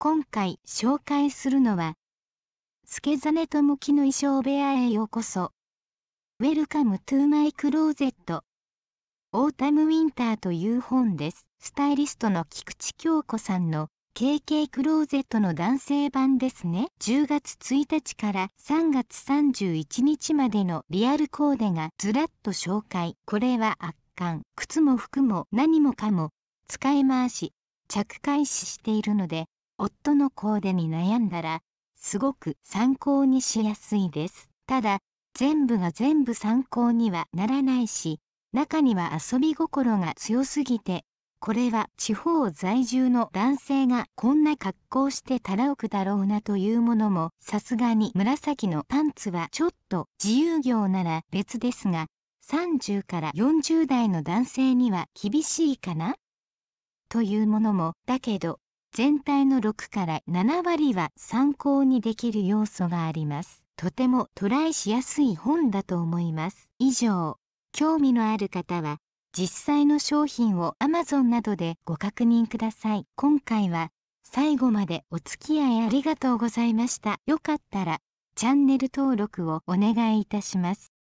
今回紹介するのは、助真と向きの衣装部屋へようこそ。ウェルカムトゥーマイクローゼット」「オータムウィンターという本です。スタイリストの菊池京子さんの KK クローゼットの男性版ですね。10月1日から3月31日までのリアルコーデがずらっと紹介。これは圧巻。靴も服も何もかも使い回し、着開始しているので、夫のコーデに悩んだら、すごく参考にしやすいです。ただ、全部が全部参考にはならないし、中には遊び心が強すぎて、これは地方在住の男性がこんな格好してたらおくだろうなというものも、さすがに紫のパンツはちょっと自由業なら別ですが、30から40代の男性には厳しいかなというものも、だけど全体の6から7割は参考にできる要素があります。とてもトライしやすい本だと思います。以上、興味のある方は実際の商品を Amazon などでご確認ください。今回は最後までお付き合いありがとうございました。よかったらチャンネル登録をお願いいたします。